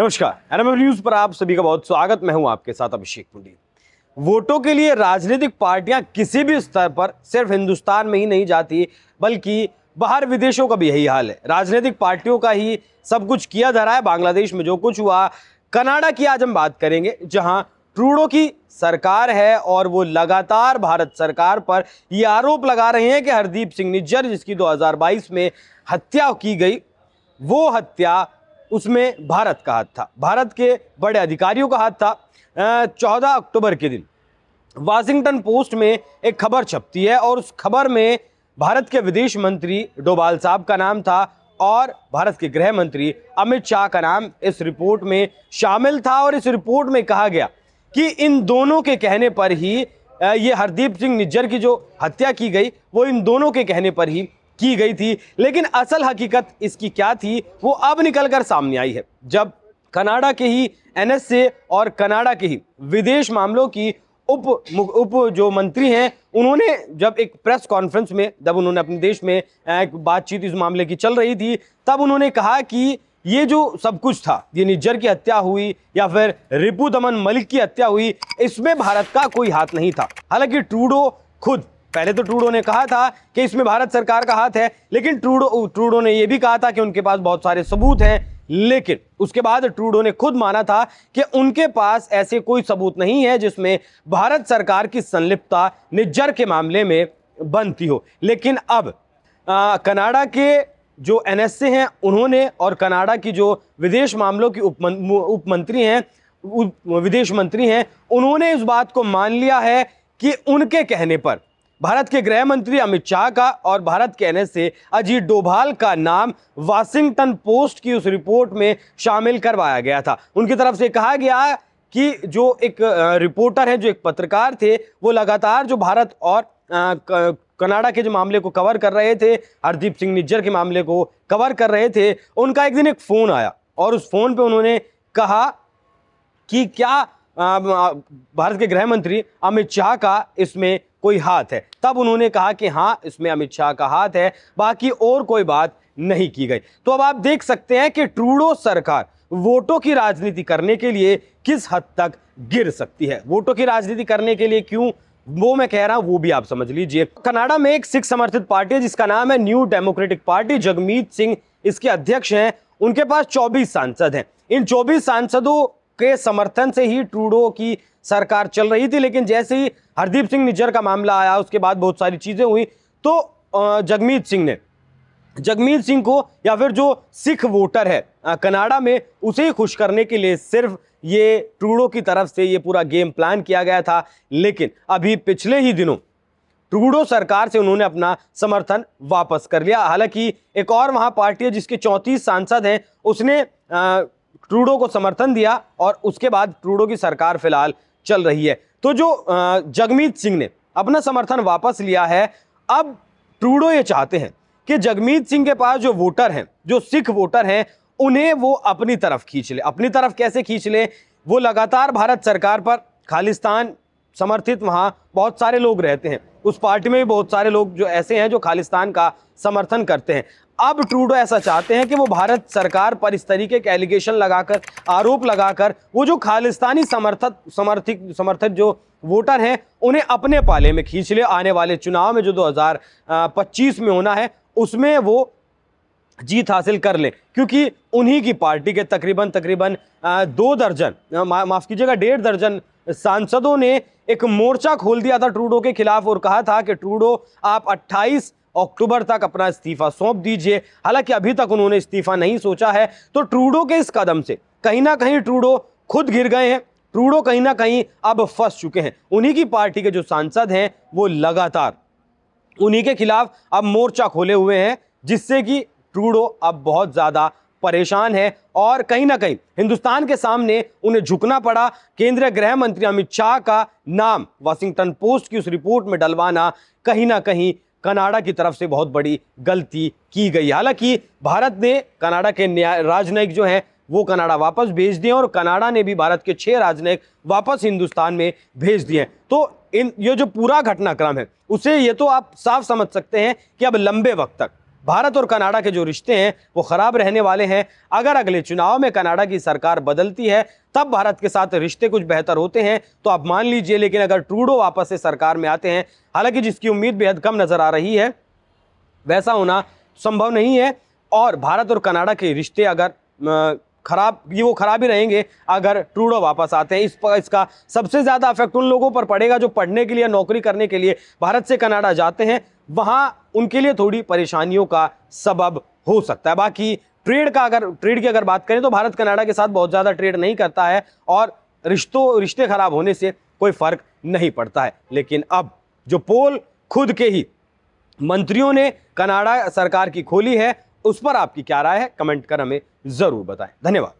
नमस्कार NMF news पर आप सभी का बहुत स्वागत मैं हूं आपके साथ अभिषेक पुंडी वोटों के लिए राजनीतिक पार्टियां किसी भी स्तर पर सिर्फ हिंदुस्तान में ही नहीं जाती बल्कि बाहर विदेशों का भी यही हाल है राजनीतिक पार्टियों का ही सब कुछ किया जा रहा है बांग्लादेश में जो कुछ हुआ कनाडा की आज हम बात करेंगे जहां ट्रूडो की सरकार है और वो लगातार भारत सरकार पर ये आरोप लगा रहे हैं कि हरदीप सिंह निज्जर जिसकी 2022 में हत्या की गई वो हत्या उसमें भारत का हाथ था भारत के बड़े अधिकारियों का हाथ था चौदह अक्टूबर के दिन वाशिंगटन पोस्ट में एक खबर छपती है और उस खबर में भारत के विदेश मंत्री डोभाल साहब का नाम था और भारत के गृह मंत्री अमित शाह का नाम इस रिपोर्ट में शामिल था और इस रिपोर्ट में कहा गया कि इन दोनों के कहने पर ही ये हरदीप सिंह निज्जर की जो हत्या की गई वो इन दोनों के कहने पर ही की गई थी लेकिन असल हकीकत इसकी क्या थी वो अब निकल कर सामने आई है जब कनाडा के ही ए और कनाडा के ही विदेश मामलों की उप उप जो मंत्री हैं उन्होंने जब एक प्रेस कॉन्फ्रेंस में जब उन्होंने अपने देश में एक बातचीत इस मामले की चल रही थी तब उन्होंने कहा कि ये जो सब कुछ था ये निज्जर की हत्या हुई या फिर रिपू दमन मलिक की हत्या हुई इसमें भारत का कोई हाथ नहीं था हालांकि ट्रूडो खुद पहले तो ट्रूडो ने कहा था कि इसमें भारत सरकार का हाथ है लेकिन ट्रूडो ट्रूडो ने यह भी कहा था कि उनके पास बहुत सारे सबूत हैं लेकिन उसके बाद ट्रूडो ने खुद माना था कि उनके पास ऐसे कोई सबूत नहीं है जिसमें भारत सरकार की संलिप्तता निज्जर के मामले में बनती हो लेकिन अब कनाडा के जो एन हैं उन्होंने और कनाडा की जो विदेश मामलों की उपमंत्री हैं विदेश मंत्री हैं उन्होंने इस बात को मान लिया है कि उनके कहने पर भारत के गृह मंत्री अमित शाह का और भारत के एनएस से अजीत डोभाल का नाम वाशिंगटन पोस्ट की उस रिपोर्ट में शामिल करवाया गया था उनकी तरफ से कहा गया कि जो एक रिपोर्टर है जो एक पत्रकार थे वो लगातार जो भारत और कनाडा के जो मामले को कवर कर रहे थे हरदीप सिंह निज्जर के मामले को कवर कर रहे थे उनका एक दिन एक फ़ोन आया और उस फ़ोन पे उन्होंने कहा कि क्या भारत के गृह मंत्री अमित शाह का इसमें कोई हाथ है तब उन्होंने कहा कि हाँ इसमें अमित शाह का हाथ है बाकी और कोई बात नहीं की गई तो अब आप देख सकते हैं कि ट्रूडो सरकार वोटों की राजनीति करने के लिए किस हद तक गिर सकती है वोटों की राजनीति करने के लिए क्यों वो मैं कह रहा हूं वो भी आप समझ लीजिए कनाडा में एक सिख समर्थित पार्टी है जिसका नाम है New Democratic Party Jagmeet Singh इसके अध्यक्ष हैं उनके पास 24 सांसद हैं इन 24 सांसदों के समर्थन से ही ट्रूडो की सरकार चल रही थी लेकिन जैसे ही हरदीप सिंह निज्जर का मामला आया उसके बाद बहुत सारी चीज़ें हुई तो जगमीत सिंह ने जगमीत सिंह को या फिर जो सिख वोटर है कनाडा में उसे ही खुश करने के लिए सिर्फ ये ट्रूडो की तरफ से ये पूरा गेम प्लान किया गया था लेकिन अभी पिछले ही दिनों ट्रूडो सरकार से उन्होंने अपना समर्थन वापस कर लिया हालांकि एक और वहाँ पार्टी है जिसके चौंतीस सांसद हैं उसने आ, ट्रूडो को समर्थन दिया और उसके बाद ट्रूडो की सरकार फिलहाल चल रही है तो जो जगमीत सिंह ने अपना समर्थन वापस लिया है अब ट्रूडो ये चाहते हैं कि जगमीत सिंह के पास जो वोटर हैं जो सिख वोटर हैं उन्हें वो अपनी तरफ खींच ले अपनी तरफ कैसे खींच ले वो लगातार भारत सरकार पर खालिस्तान समर्थित वहाँ बहुत सारे लोग रहते हैं उस पार्टी में भी बहुत सारे लोग जो ऐसे हैं जो खालिस्तान का समर्थन करते हैं अब ट्रूडो ऐसा चाहते हैं कि वो भारत सरकार पर इस तरीके के एलिगेशन लगाकर आरोप लगाकर वो जो खालिस्तानी समर्थक समर्थित समर्थक जो वोटर हैं उन्हें अपने पाले में खींच ले आने वाले चुनाव में जो 2025 में होना है उसमें वो जीत हासिल कर लें क्योंकि उन्हीं की पार्टी के तकरीबन तकरीबन दो दर्जन मा, माफ़ कीजिएगा डेढ़ दर्जन सांसदों ने एक मोर्चा खोल दिया था ट्रूडो के खिलाफ और कहा था कि ट्रूडो आप 28 अक्टूबर तक अपना इस्तीफा सौंप दीजिए हालांकि अभी तक उन्होंने इस्तीफा नहीं सोचा है तो ट्रूडो के इस कदम से कहीं ना कहीं ट्रूडो खुद गिर गए हैं ट्रूडो कहीं ना कहीं अब फंस चुके हैं उन्हीं की पार्टी के जो सांसद हैं वो लगातार उन्हीं के खिलाफ अब मोर्चा खोले हुए हैं जिससे कि ट्रूडो अब बहुत ज़्यादा परेशान है और कहीं ना कहीं हिंदुस्तान के सामने उन्हें झुकना पड़ा केंद्रीय गृह मंत्री अमित शाह का नाम वाशिंगटन पोस्ट की उस रिपोर्ट में डलवाना कहीं ना कहीं कनाडा की तरफ से बहुत बड़ी गलती की गई हालांकि भारत ने कनाडा के राजनयिक जो हैं वो कनाडा वापस भेज दिए और कनाडा ने भी भारत के छः राजनयिक वापस हिंदुस्तान में भेज दिए तो इन ये जो पूरा घटनाक्रम है उसे ये तो आप साफ समझ सकते हैं कि अब लंबे वक्त तक भारत और कनाडा के जो रिश्ते हैं वो ख़राब रहने वाले हैं अगर अगले चुनाव में कनाडा की सरकार बदलती है तब भारत के साथ रिश्ते कुछ बेहतर होते हैं तो आप मान लीजिए लेकिन अगर ट्रूडो वापस से सरकार में आते हैं हालांकि जिसकी उम्मीद बेहद कम नज़र आ रही है वैसा होना संभव नहीं है और भारत और कनाडा के रिश्ते अगर खराब ये वो खराब ही रहेंगे अगर ट्रूडो वापस आते हैं इस पर इसका सबसे ज़्यादा इफेक्ट उन लोगों पर पड़ेगा जो पढ़ने के लिए नौकरी करने के लिए भारत से कनाडा जाते हैं वहाँ उनके लिए थोड़ी परेशानियों का सबब हो सकता है बाकी ट्रेड का अगर ट्रेड की अगर बात करें तो भारत कनाडा के साथ बहुत ज़्यादा ट्रेड नहीं करता है और रिश्तों रिश्ते खराब होने से कोई फ़र्क नहीं पड़ता है लेकिन अब जो पोल खुद के ही मंत्रियों ने कनाडा सरकार की खोली है उस पर आपकी क्या राय है कमेंट कर हमें ज़रूर बताएं धन्यवाद